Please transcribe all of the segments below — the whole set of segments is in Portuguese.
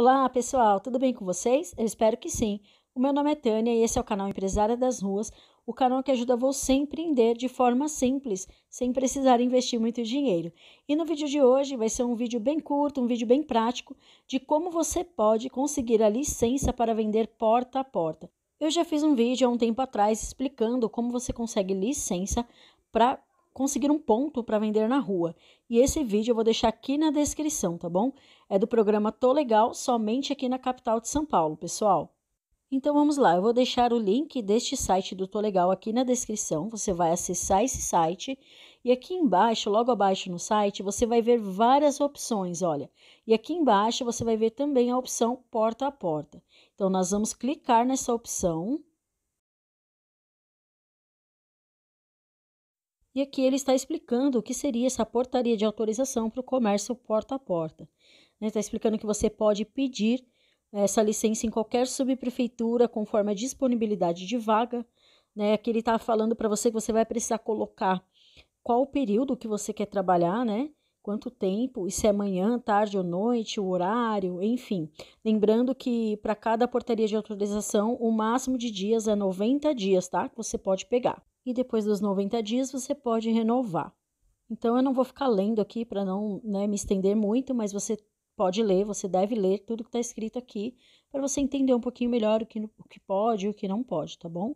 Olá, pessoal, tudo bem com vocês? Eu espero que sim. O meu nome é Tânia e esse é o canal Empresária das Ruas, o canal que ajuda você a empreender de forma simples, sem precisar investir muito dinheiro. E no vídeo de hoje vai ser um vídeo bem curto, um vídeo bem prático de como você pode conseguir a licença para vender porta a porta. Eu já fiz um vídeo há um tempo atrás explicando como você consegue licença para conseguir um ponto para vender na rua. E esse vídeo eu vou deixar aqui na descrição, tá bom? É do programa Tô Legal, somente aqui na capital de São Paulo, pessoal. Então vamos lá, eu vou deixar o link deste site do Tô Legal aqui na descrição. Você vai acessar esse site e aqui embaixo, logo abaixo no site, você vai ver várias opções, olha. E aqui embaixo você vai ver também a opção porta a porta. Então nós vamos clicar nessa opção E aqui ele está explicando o que seria essa portaria de autorização para o comércio porta a porta. Né? Está explicando que você pode pedir essa licença em qualquer subprefeitura, conforme a disponibilidade de vaga. Né? Aqui ele está falando para você que você vai precisar colocar qual o período que você quer trabalhar, né? Quanto tempo, e se é manhã, tarde ou noite, o horário, enfim. Lembrando que para cada portaria de autorização, o máximo de dias é 90 dias, tá? Que você pode pegar e depois dos 90 dias você pode renovar. Então eu não vou ficar lendo aqui para não né, me estender muito, mas você pode ler, você deve ler tudo que está escrito aqui para você entender um pouquinho melhor o que, o que pode e o que não pode, tá bom?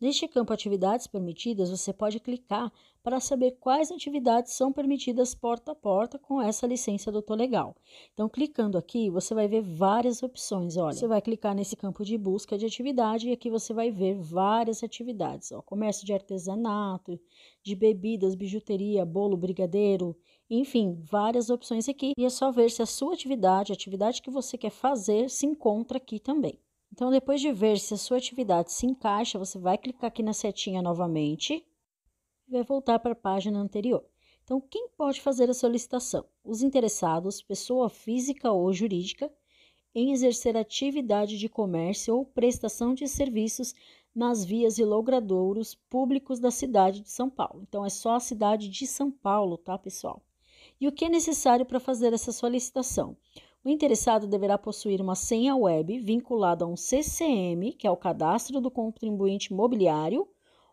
Neste campo Atividades Permitidas, você pode clicar para saber quais atividades são permitidas porta a porta com essa licença do Legal. Então, clicando aqui, você vai ver várias opções. Olha, você vai clicar nesse campo de busca de atividade e aqui você vai ver várias atividades. Ó, comércio de artesanato, de bebidas, bijuteria, bolo, brigadeiro, enfim, várias opções aqui. E é só ver se a sua atividade, a atividade que você quer fazer, se encontra aqui também. Então, depois de ver se a sua atividade se encaixa, você vai clicar aqui na setinha novamente e vai voltar para a página anterior. Então, quem pode fazer a solicitação? Os interessados, pessoa física ou jurídica, em exercer atividade de comércio ou prestação de serviços nas vias e logradouros públicos da cidade de São Paulo. Então, é só a cidade de São Paulo, tá, pessoal? E o que é necessário para fazer essa solicitação? O interessado deverá possuir uma senha web vinculada a um CCM, que é o cadastro do contribuinte imobiliário,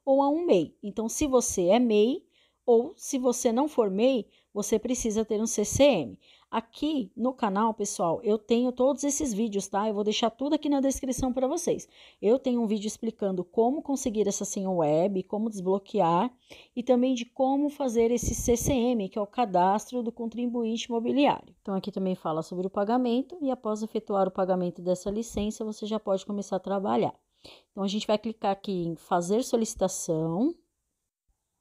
ou a um MEI. Então, se você é MEI ou se você não for MEI, você precisa ter um CCM. Aqui no canal, pessoal, eu tenho todos esses vídeos, tá? Eu vou deixar tudo aqui na descrição para vocês. Eu tenho um vídeo explicando como conseguir essa senha web, como desbloquear e também de como fazer esse CCM, que é o cadastro do contribuinte imobiliário. Então, aqui também fala sobre o pagamento e após efetuar o pagamento dessa licença, você já pode começar a trabalhar. Então, a gente vai clicar aqui em fazer solicitação.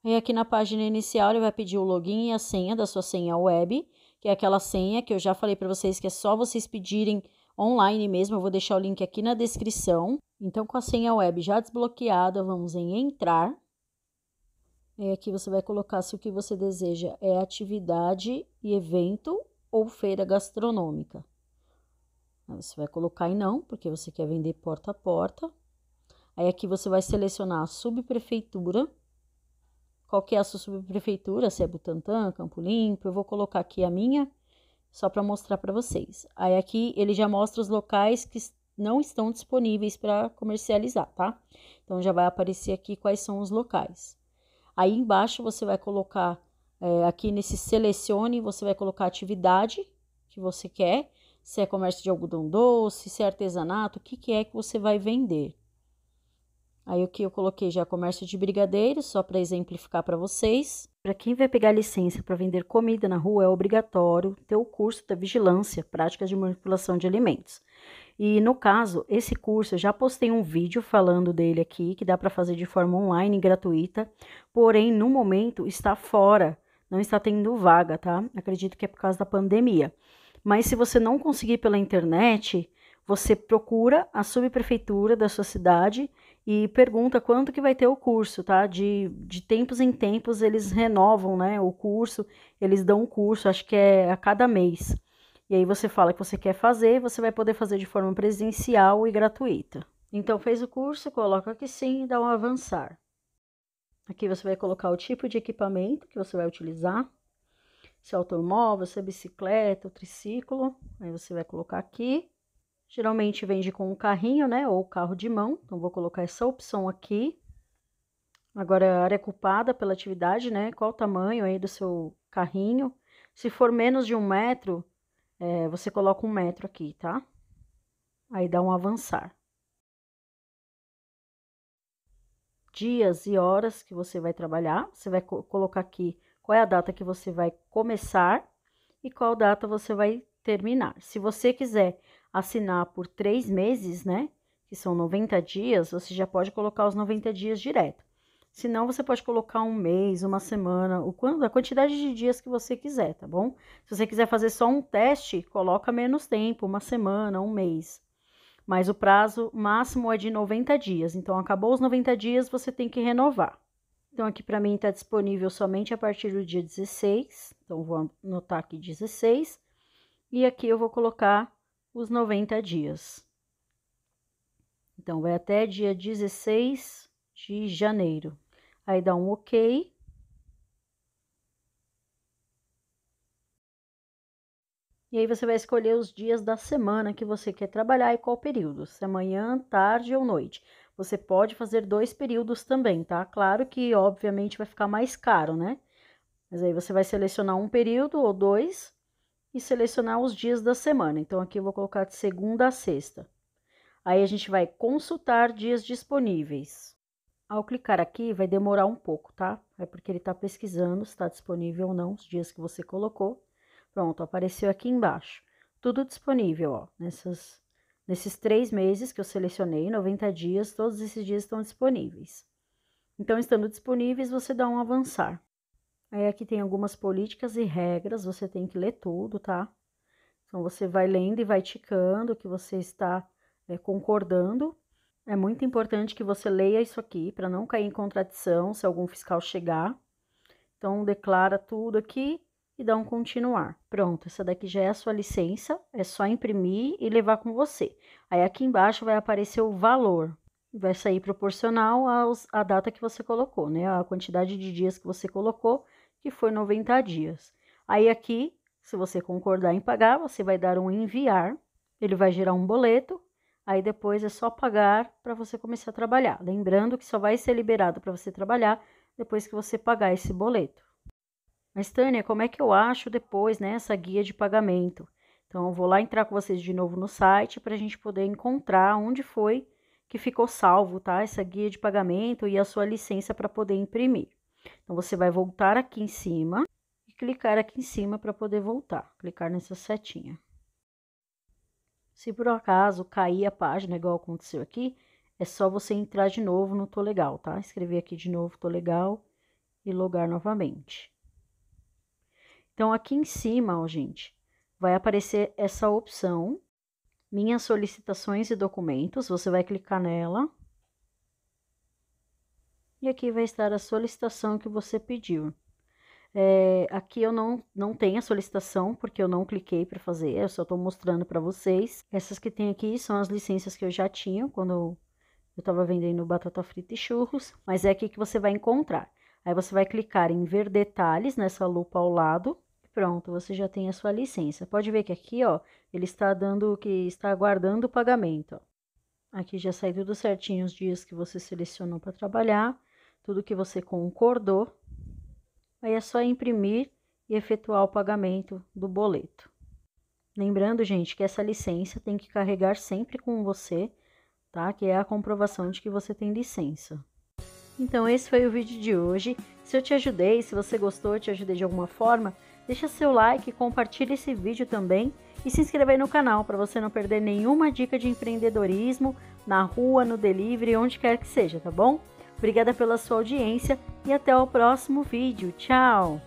E aqui na página inicial ele vai pedir o login e a senha da sua senha web, que é aquela senha que eu já falei para vocês que é só vocês pedirem online mesmo. Eu vou deixar o link aqui na descrição. Então, com a senha web já desbloqueada, vamos em entrar. E aqui você vai colocar se o que você deseja é atividade e evento ou feira gastronômica. Você vai colocar em não, porque você quer vender porta a porta. Aí aqui você vai selecionar a subprefeitura qual que é a sua subprefeitura, se é Butantã, Campo Limpo, eu vou colocar aqui a minha, só para mostrar para vocês. Aí aqui ele já mostra os locais que não estão disponíveis para comercializar, tá? Então já vai aparecer aqui quais são os locais. Aí embaixo você vai colocar, é, aqui nesse selecione, você vai colocar a atividade que você quer, se é comércio de algodão doce, se é artesanato, o que, que é que você vai vender. Aí o que eu coloquei já é comércio de brigadeiros, só para exemplificar para vocês. Para quem vai pegar licença para vender comida na rua, é obrigatório ter o curso da vigilância, práticas de manipulação de alimentos. E no caso, esse curso eu já postei um vídeo falando dele aqui, que dá para fazer de forma online gratuita, porém no momento está fora, não está tendo vaga, tá? Acredito que é por causa da pandemia. Mas se você não conseguir pela internet, você procura a subprefeitura da sua cidade e pergunta quanto que vai ter o curso, tá? De, de tempos em tempos eles renovam, né, o curso, eles dão um curso, acho que é a cada mês. E aí você fala que você quer fazer, você vai poder fazer de forma presencial e gratuita. Então fez o curso, coloca aqui sim e dá um avançar. Aqui você vai colocar o tipo de equipamento que você vai utilizar. Se é automóvel, se é bicicleta, o triciclo, aí você vai colocar aqui Geralmente vende com um carrinho, né? Ou carro de mão. Então, vou colocar essa opção aqui. Agora, a área ocupada pela atividade, né? Qual o tamanho aí do seu carrinho? Se for menos de um metro, é, você coloca um metro aqui, tá? Aí dá um avançar. Dias e horas que você vai trabalhar. Você vai co colocar aqui qual é a data que você vai começar e qual data você vai terminar. Se você quiser assinar por três meses, né? Que são 90 dias, você já pode colocar os 90 dias direto. Se não, você pode colocar um mês, uma semana, o quanto, a quantidade de dias que você quiser, tá bom? Se você quiser fazer só um teste, coloca menos tempo, uma semana, um mês. Mas o prazo máximo é de 90 dias. Então, acabou os 90 dias, você tem que renovar. Então, aqui para mim está disponível somente a partir do dia 16. Então, vou anotar aqui 16. E aqui eu vou colocar os 90 dias. Então, vai até dia 16 de janeiro. Aí dá um OK. E aí você vai escolher os dias da semana que você quer trabalhar e qual período, se é manhã, tarde ou noite. Você pode fazer dois períodos também, tá? Claro que, obviamente, vai ficar mais caro, né? Mas aí você vai selecionar um período ou dois e selecionar os dias da semana. Então, aqui eu vou colocar de segunda a sexta. Aí, a gente vai consultar dias disponíveis. Ao clicar aqui, vai demorar um pouco, tá? É porque ele está pesquisando se está disponível ou não os dias que você colocou. Pronto, apareceu aqui embaixo. Tudo disponível, ó, nessas, nesses três meses que eu selecionei, 90 dias, todos esses dias estão disponíveis. Então, estando disponíveis, você dá um avançar. Aí aqui tem algumas políticas e regras, você tem que ler tudo, tá? Então você vai lendo e vai ticando que você está é, concordando. É muito importante que você leia isso aqui para não cair em contradição se algum fiscal chegar. Então declara tudo aqui e dá um continuar. Pronto, essa daqui já é a sua licença, é só imprimir e levar com você. Aí aqui embaixo vai aparecer o valor, vai sair proporcional aos, à data que você colocou, né? A quantidade de dias que você colocou que for 90 dias. Aí aqui, se você concordar em pagar, você vai dar um enviar, ele vai gerar um boleto, aí depois é só pagar para você começar a trabalhar. Lembrando que só vai ser liberado para você trabalhar depois que você pagar esse boleto. Mas Tânia, como é que eu acho depois, né, essa guia de pagamento? Então, eu vou lá entrar com vocês de novo no site para a gente poder encontrar onde foi que ficou salvo, tá? Essa guia de pagamento e a sua licença para poder imprimir. Então, você vai voltar aqui em cima e clicar aqui em cima para poder voltar, clicar nessa setinha. Se por acaso cair a página, igual aconteceu aqui, é só você entrar de novo no Tô Legal, tá? Escrever aqui de novo Tô Legal e logar novamente. Então, aqui em cima, ó, gente, vai aparecer essa opção, Minhas Solicitações e Documentos, você vai clicar nela e aqui vai estar a solicitação que você pediu. É, aqui eu não, não tenho a solicitação, porque eu não cliquei para fazer, eu só estou mostrando para vocês. Essas que tem aqui são as licenças que eu já tinha quando eu estava vendendo batata frita e churros, mas é aqui que você vai encontrar. Aí você vai clicar em ver detalhes nessa lupa ao lado, pronto, você já tem a sua licença. Pode ver que aqui, ó, ele está dando que está aguardando o pagamento. Ó. Aqui já sai tudo certinho os dias que você selecionou para trabalhar tudo que você concordou. Aí é só imprimir e efetuar o pagamento do boleto. Lembrando, gente, que essa licença tem que carregar sempre com você, tá? Que é a comprovação de que você tem licença. Então, esse foi o vídeo de hoje. Se eu te ajudei, se você gostou, te ajudei de alguma forma, deixa seu like, compartilha esse vídeo também e se inscreva aí no canal para você não perder nenhuma dica de empreendedorismo na rua, no delivery, onde quer que seja, tá bom? Obrigada pela sua audiência e até o próximo vídeo. Tchau!